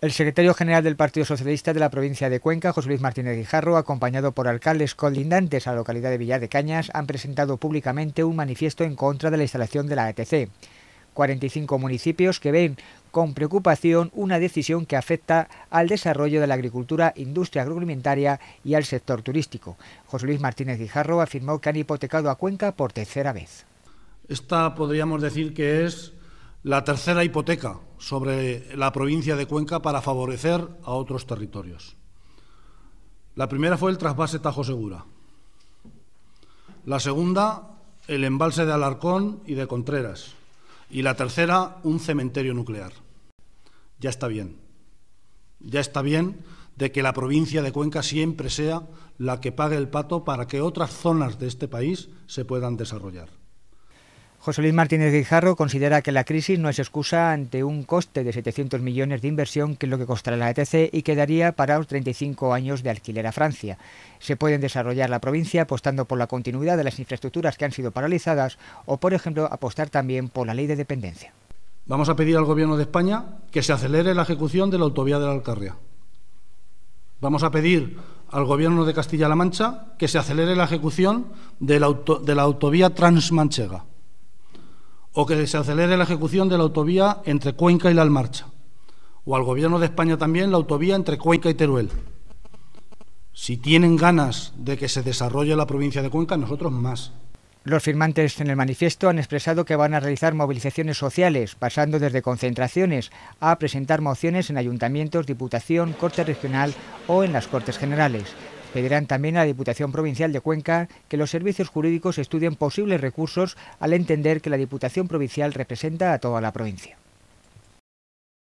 El secretario general del Partido Socialista de la provincia de Cuenca, José Luis Martínez Guijarro, acompañado por alcaldes colindantes a la localidad de Villa de Cañas, han presentado públicamente un manifiesto en contra de la instalación de la ETC. 45 municipios que ven con preocupación una decisión que afecta al desarrollo de la agricultura, industria agroalimentaria y al sector turístico. José Luis Martínez Guijarro afirmó que han hipotecado a Cuenca por tercera vez. Esta podríamos decir que es la tercera hipoteca sobre la provincia de Cuenca para favorecer a otros territorios. La primera fue el trasvase Tajo Segura. La segunda, el embalse de Alarcón y de Contreras. Y la tercera, un cementerio nuclear. Ya está bien. Ya está bien de que la provincia de Cuenca siempre sea la que pague el pato para que otras zonas de este país se puedan desarrollar. José Luis Martínez Guijarro considera que la crisis no es excusa ante un coste de 700 millones de inversión, que es lo que costará la ETC y quedaría para los 35 años de alquiler a Francia. Se puede desarrollar la provincia apostando por la continuidad de las infraestructuras que han sido paralizadas o, por ejemplo, apostar también por la ley de dependencia. Vamos a pedir al Gobierno de España que se acelere la ejecución de la autovía de la Alcarria. Vamos a pedir al Gobierno de Castilla-La Mancha que se acelere la ejecución de la autovía transmanchega o que se acelere la ejecución de la autovía entre Cuenca y La Almarcha, o al Gobierno de España también la autovía entre Cuenca y Teruel. Si tienen ganas de que se desarrolle la provincia de Cuenca, nosotros más. Los firmantes en el manifiesto han expresado que van a realizar movilizaciones sociales, pasando desde concentraciones a presentar mociones en ayuntamientos, diputación, corte regional o en las Cortes Generales. Pedirán también a la Diputación Provincial de Cuenca que los servicios jurídicos estudien posibles recursos al entender que la Diputación Provincial representa a toda la provincia.